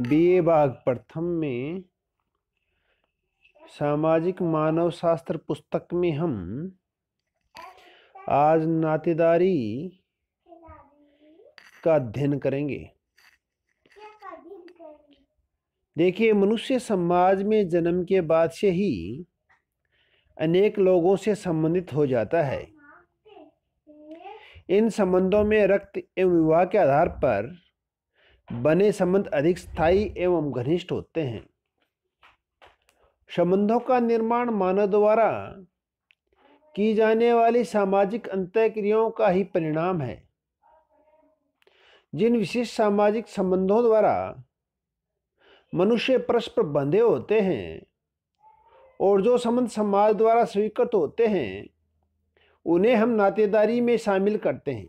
BA प्रथम में सामाजिक मानव शास्त्र पुस्तक में हम आज नातेदारी का अध्ययन करेंगे देखिए मनुष्य समाज में जन्म के बाद से ही अनेक लोगों से संबंधित हो जाता है इन संबंधों में रक्त एवं विवाह के आधार पर बने संबंध अधिक स्थायी एवं घनिष्ठ होते हैं संबंधों का निर्माण मानव द्वारा की जाने वाली सामाजिक अंत्यक्रियाओं का ही परिणाम है जिन विशेष सामाजिक संबंधों द्वारा मनुष्य परस्पर बंधे होते हैं और जो संबंध समाज द्वारा स्वीकृत होते हैं उन्हें हम नातेदारी में शामिल करते हैं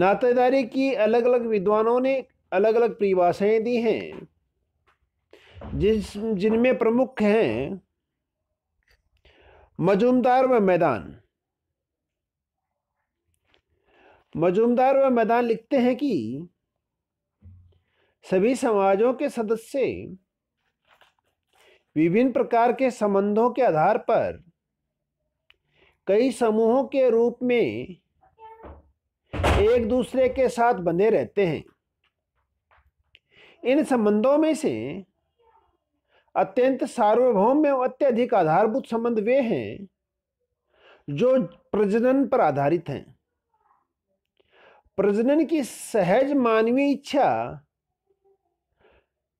नातेदारी की अलग अलग विद्वानों ने अलग अलग परिभाषाएं दी हैं जिस जिनमें प्रमुख हैं मजूमदार व मैदान मजूमदार व मैदान लिखते हैं कि सभी समाजों के सदस्य विभिन्न प्रकार के संबंधों के आधार पर कई समूहों के रूप में एक दूसरे के साथ बंधे रहते हैं इन संबंधों में से अत्यंत सार्वभौम में अत्यधिक आधारभूत संबंध वे हैं जो प्रजनन पर आधारित हैं प्रजनन की सहज मानवीय इच्छा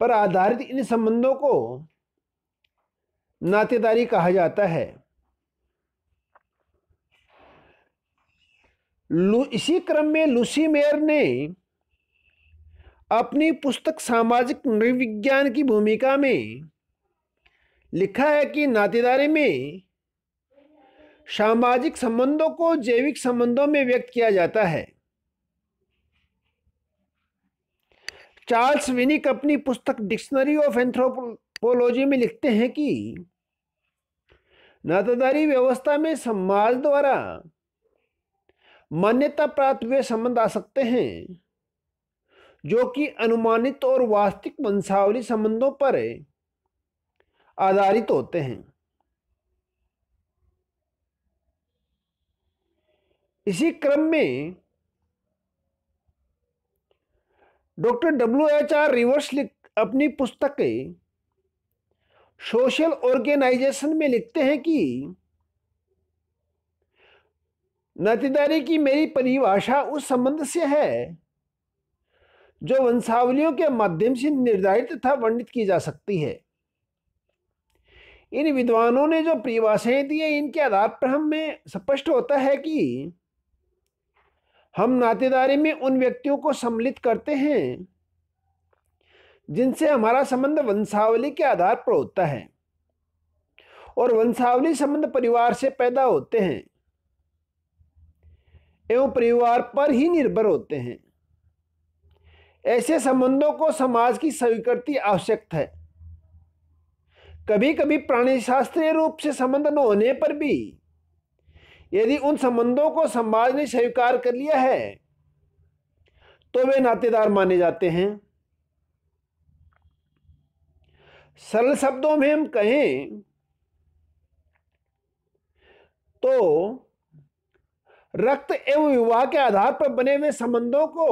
पर आधारित इन संबंधों को नातेदारी कहा जाता है इसी क्रम में लूसी मेयर ने अपनी पुस्तक सामाजिक नृविज्ञान की भूमिका में लिखा है कि नातेदारी में सामाजिक संबंधों को जैविक संबंधों में व्यक्त किया जाता है चार्ल्स विनिक अपनी पुस्तक डिक्शनरी ऑफ एंथ्रोपोलॉजी में लिखते हैं कि नातेदारी व्यवस्था में समाज द्वारा मान्यता प्राप्त वे संबंध आ सकते हैं जो कि अनुमानित और वास्तविक वंशावली संबंधों पर आधारित होते हैं इसी क्रम में doctor W H R Rivers अपनी पुस्तक सोशल ऑर्गेनाइजेशन में लिखते हैं कि नातेदारी की मेरी परिभाषा उस संबंध से है जो वंशावलियों के माध्यम से निर्धारित तथा वर्णित की जा सकती है इन विद्वानों ने जो परिभाषाएं दी है इनके आधार पर हमें स्पष्ट होता है कि हम नातेदारी में उन व्यक्तियों को सम्मिलित करते हैं जिनसे हमारा संबंध वंशावली के आधार पर होता है और वंशावली संबंध परिवार से पैदा होते हैं एवं परिवार पर ही निर्भर होते हैं ऐसे संबंधों को समाज की स्वीकृति आवश्यक है कभी कभी प्राणी शास्त्रीय रूप से संबंध न होने पर भी यदि उन संबंधों को समाज ने स्वीकार कर लिया है तो वे नातेदार माने जाते हैं सरल शब्दों में हम कहें तो रक्त एवं विवाह के आधार पर बने हुए संबंधों को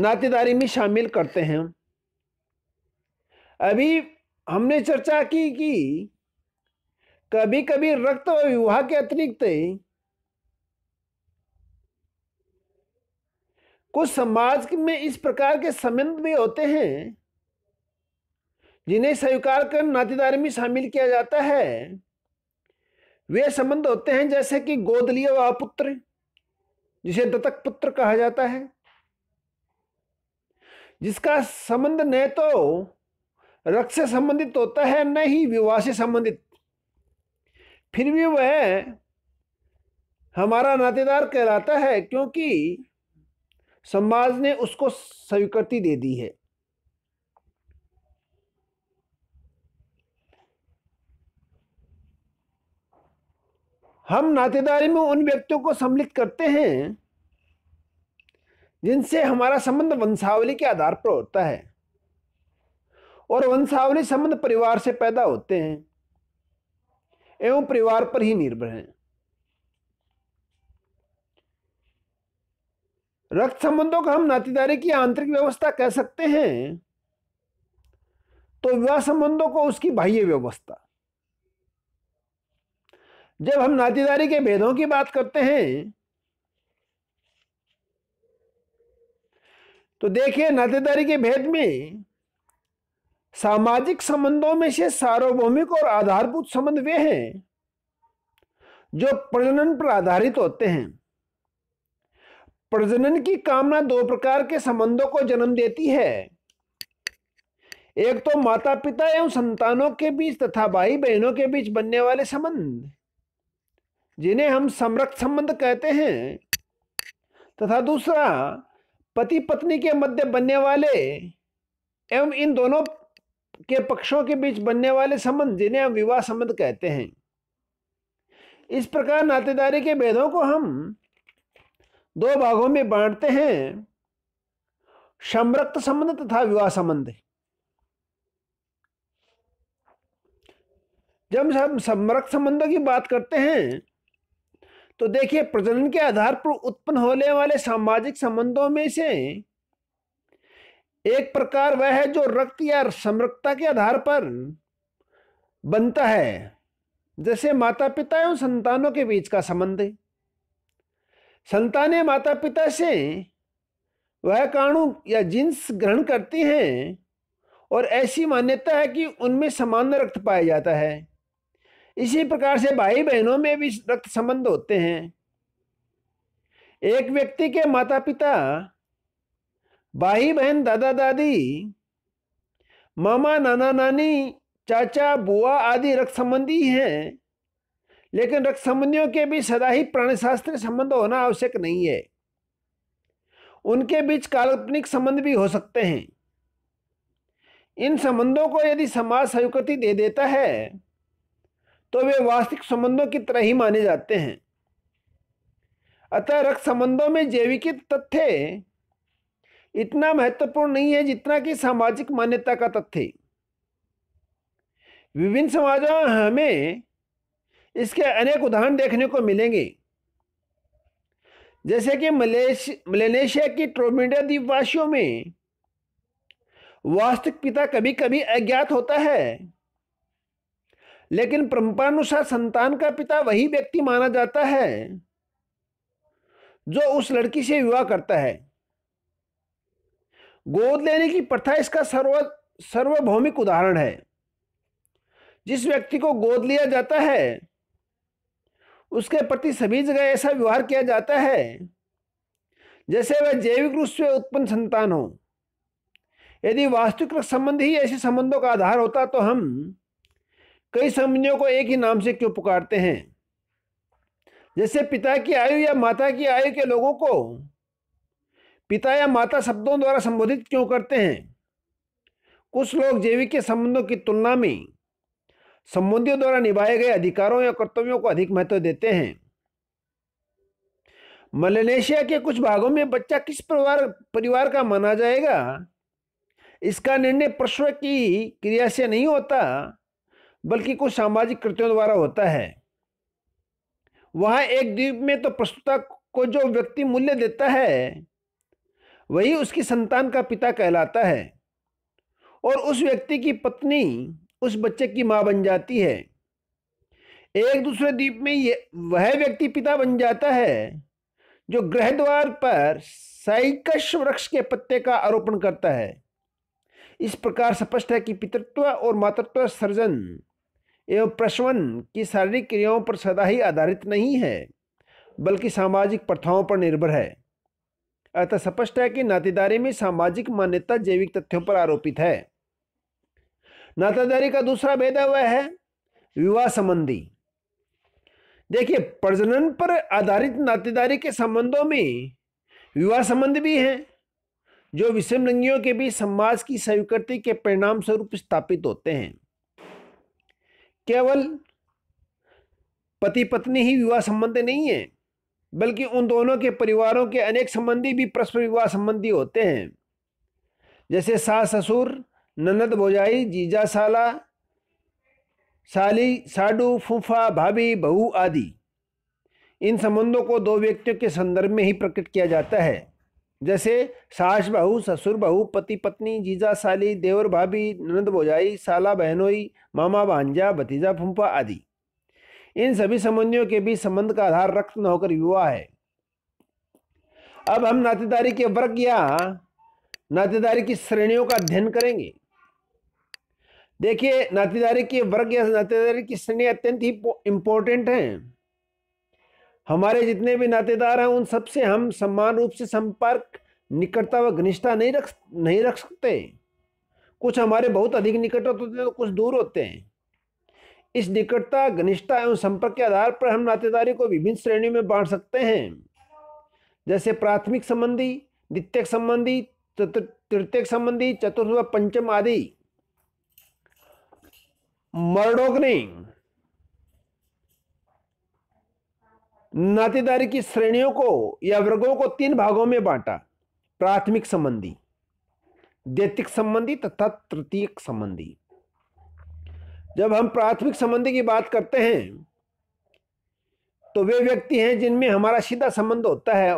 नातेदारी में शामिल करते हैं अभी हमने चर्चा की कि कभी कभी रक्त और विवाह के अतिरिक्त कुछ समाज में इस प्रकार के संबंध भी होते हैं जिन्हें स्वीकार कर नातेदारी में शामिल किया जाता है वे संबंध होते हैं जैसे कि गोद व हुआ पुत्र जिसे दत्तक पुत्र कहा जाता है जिसका संबंध न तो रक्त से संबंधित होता है न ही विवाह से संबंधित फिर भी वह हमारा नातेदार कहलाता है क्योंकि समाज ने उसको स्वीकृति दे दी है हम नातेदारी में उन व्यक्तियों को सम्मिलित करते हैं जिनसे हमारा संबंध वंशावली के आधार पर होता है और वंशावली संबंध परिवार से पैदा होते हैं एवं परिवार पर ही निर्भर हैं रक्त संबंधों का हम नातेदारी की आंतरिक व्यवस्था कह सकते हैं तो विवाह संबंधों को उसकी बाह्य व्यवस्था जब हम नातेदारी के भेदों की बात करते हैं तो देखिए नातेदारी के भेद में सामाजिक संबंधों में से सार्वभौमिक और आधारभूत संबंध वे हैं जो प्रजनन पर आधारित होते हैं प्रजनन की कामना दो प्रकार के संबंधों को जन्म देती है एक तो माता पिता एवं संतानों के बीच तथा भाई बहनों के बीच बनने वाले संबंध जिन्हें हम समरक्त संबंध कहते हैं तथा दूसरा पति पत्नी के मध्य बनने वाले एवं इन दोनों के पक्षों के बीच बनने वाले संबंध जिन्हें हम विवाह संबंध कहते हैं इस प्रकार नातेदारी के भेदों को हम दो भागों में बांटते हैं समरक्त संबंध तथा विवाह संबंध जब हम समरक्त संबंधों की बात करते हैं तो देखिए प्रजनन के आधार पर उत्पन्न होने वाले सामाजिक संबंधों में से एक प्रकार वह है जो रक्त या समरक्ता के आधार पर बनता है जैसे माता पिता एवं संतानों के बीच का संबंध संतानें माता पिता से वह काणु या जींस ग्रहण करती हैं और ऐसी मान्यता है कि उनमें समान रक्त पाया जाता है इसी प्रकार से भाई बहनों में भी रक्त संबंध होते हैं एक व्यक्ति के माता पिता भाई बहन दादा दादी मामा नाना नानी चाचा बुआ आदि रक्त संबंधी हैं लेकिन रक्त संबंधियों के बीच सदा ही प्राणशास्त्र संबंध होना आवश्यक नहीं है उनके बीच काल्पनिक संबंध भी हो सकते हैं इन संबंधों को यदि समाज स्वीकृति दे देता है तो वे वास्तविक संबंधों की तरह ही माने जाते हैं अतः रक्त संबंधों में जैविक तथ्य इतना महत्वपूर्ण नहीं है जितना कि सामाजिक मान्यता का तथ्य विभिन्न समाजों हमें इसके अनेक उदाहरण देखने को मिलेंगे जैसे कि मलेश मलेनेशिया की ट्रोमिंडा द्वीपवासियों में वास्तविक पिता कभी कभी अज्ञात होता है लेकिन परंपरानुसार संतान का पिता वही व्यक्ति माना जाता है जो उस लड़की से विवाह करता है गोद लेने की प्रथा इसका सर्व सर्वभौमिक उदाहरण है जिस व्यक्ति को गोद लिया जाता है उसके प्रति सभी जगह ऐसा व्यवहार किया जाता है जैसे वह जैविक रूप से उत्पन्न संतान हो यदि वास्तविक संबंध ही ऐसे संबंधों का आधार होता तो हम कई संबंधियों को एक ही नाम से क्यों पुकारते हैं जैसे पिता की आयु या माता की आयु के लोगों को पिता या माता शब्दों द्वारा संबोधित क्यों करते हैं कुछ लोग जैविक के संबंधों की तुलना में संबंधियों द्वारा निभाए गए अधिकारों या कर्तव्यों को अधिक महत्व देते हैं मलेशिया के कुछ भागों में बच्चा किस परिवार परिवार का माना जाएगा इसका निर्णय प्रश्न की क्रिया से नहीं होता बल्कि कुछ सामाजिक कृत्यों द्वारा होता है वहां एक द्वीप में तो प्रस्तुता को जो व्यक्ति मूल्य देता है वही उसकी संतान का पिता कहलाता है और उस व्यक्ति की पत्नी उस बच्चे की मां बन जाती है एक दूसरे द्वीप में ये वह व्यक्ति पिता बन जाता है जो ग्रह द्वार पर साइकश वृक्ष के पत्ते का आरोपण करता है इस प्रकार स्पष्ट है कि पितृत्व और मातृत्व सर्जन एवं प्रश्वन की शारीरिक क्रियाओं पर सदा ही आधारित नहीं है बल्कि सामाजिक प्रथाओं पर निर्भर है अतः स्पष्ट है कि नातेदारी में सामाजिक मान्यता जैविक तथ्यों पर आरोपित है नातादारी का दूसरा भेद वह है विवाह संबंधी देखिए प्रजनन पर आधारित नातेदारी के संबंधों में विवाह संबंध भी हैं जो विषम लिंगियों के बीच समाज की स्वीकृति के परिणाम स्वरूप स्थापित होते हैं केवल पति पत्नी ही विवाह संबंध नहीं है बल्कि उन दोनों के परिवारों के अनेक संबंधी भी परस्पर विवाह संबंधी होते हैं जैसे सास ससुर ननद भोजाई जीजा साला साली साडू फूफा भाभी बहू आदि इन संबंधों को दो व्यक्तियों के संदर्भ में ही प्रकट किया जाता है जैसे सास बहु ससुर बहु पति पत्नी जीजा साली देवर भाभी नंद बोजाई साला बहनोई मामा भांजा भतीजा फुंफा आदि इन सभी संबंधियों के बीच संबंध का आधार रक्त न होकर विवाह है अब हम नातेदारी के वर्ग या नातेदारी की श्रेणियों का अध्ययन करेंगे देखिए नातेदारी के वर्ग या नातेदारी की श्रेणी अत्यंत ही इंपॉर्टेंट है हमारे जितने भी नातेदार हैं उन सबसे हम सम्मान रूप से संपर्क निकटता व घनिष्ठता नहीं रख नहीं रख सकते कुछ हमारे बहुत अधिक निकट होते हैं तो कुछ दूर होते हैं इस निकटता घनिष्ठता एवं संपर्क के आधार पर हम नातेदारी को विभिन्न श्रेणियों में बांट सकते हैं जैसे प्राथमिक संबंधी द्वितीयक संबंधी तृतीयक संबंधी चतुर्थ व पंचम आदि मरणोग्नि नातेदारी की श्रेणियों को या वर्गों को तीन भागों में बांटा प्राथमिक संबंधी दैतिक संबंधी तथा तृतीय संबंधी जब हम प्राथमिक संबंधी की बात करते हैं तो वे व्यक्ति हैं जिनमें हमारा सीधा संबंध होता है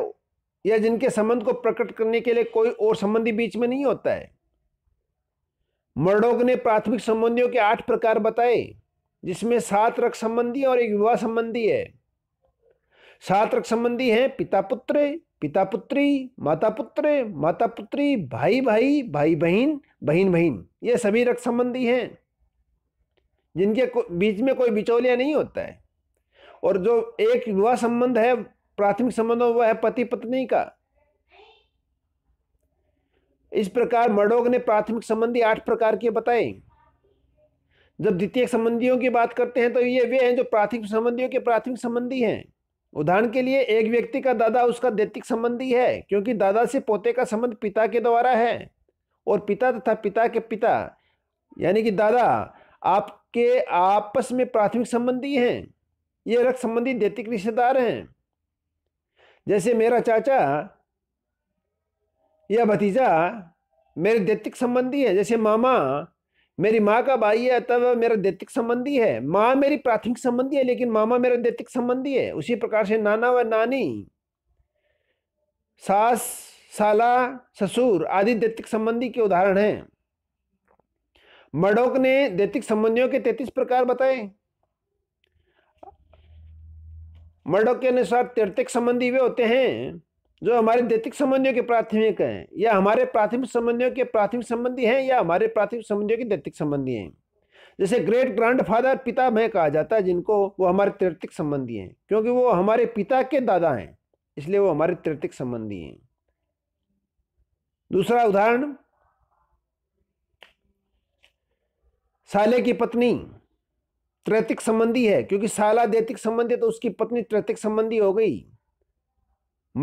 या जिनके संबंध को प्रकट करने के लिए कोई और संबंधी बीच में नहीं होता है मर्डोग ने प्राथमिक संबंधियों के आठ प्रकार बताए जिसमें सात रक्त संबंधी और एक विवाह संबंधी है रक्त संबंधी हैं पिता पुत्र पिता पुत्री माता पुत्र माता पुत्री भाई भाई भाई बहन बहन बहन ये सभी रक्त संबंधी हैं जिनके बीच में कोई बिचौलिया नहीं होता है और जो एक विवाह संबंध है प्राथमिक संबंध वह है पति पत्नी का इस प्रकार मडोग ने प्राथमिक संबंधी आठ प्रकार के बताए जब द्वितीय संबंधियों की बात करते हैं तो ये वे हैं जो प्राथमिक संबंधियों के प्राथमिक संबंधी हैं उदाहरण के लिए एक व्यक्ति का दादा उसका दैतिक संबंधी है क्योंकि दादा से पोते का संबंध पिता के द्वारा है और पिता तथा पिता के पिता यानी कि दादा आपके आपस में प्राथमिक संबंधी हैं ये रक्त संबंधी दैतिक रिश्तेदार हैं जैसे मेरा चाचा या भतीजा मेरे दैतिक संबंधी है जैसे मामा मेरी माँ का भाई है तब मेरा दैतिक संबंधी है माँ मेरी प्राथमिक संबंधी है लेकिन मामा मेरा दैतिक संबंधी है उसी प्रकार से नाना व नानी सास साला ससुर आदि दैतिक संबंधी के उदाहरण हैं मडोक ने दैतिक संबंधियों के तैतीस प्रकार बताए मडोक के अनुसार तैतिक संबंधी वे होते हैं जो हमारे दैतिक संबंधियों के प्राथमिक हैं या हमारे प्राथमिक संबंधियों के प्राथमिक संबंधी हैं या हमारे प्राथमिक संबंधियों के दैतिक संबंधी हैं जैसे ग्रेट ग्रैंडफादर पिता में कहा जाता है जिनको वो हमारे तृतिक संबंधी हैं क्योंकि वो हमारे पिता के दादा हैं इसलिए वो हमारे तृतिक संबंधी हैं दूसरा उदाहरण साले की पत्नी त्रैतिक संबंधी है क्योंकि साला दैतिक संबंधी तो उसकी पत्नी त्रैतिक संबंधी हो गई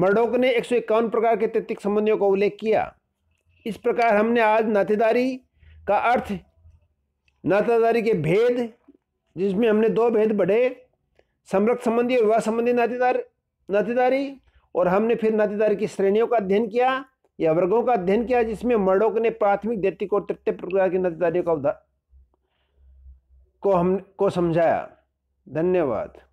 मर्डोक ने एक प्रकार के तैतिक संबंधियों का उल्लेख किया इस प्रकार हमने आज नातेदारी का अर्थ नातेदारी के भेद जिसमें हमने दो भेद बढ़े समृद्ध संबंधी और विवाह संबंधी नातेदार नातेदारी और हमने फिर नातेदारी की श्रेणियों का अध्ययन किया या वर्गों का अध्ययन किया जिसमें मर्डोक ने प्राथमिक दैतिक और तृतीय प्रकार की नातेदारियों का उदाहरण को हम को समझाया धन्यवाद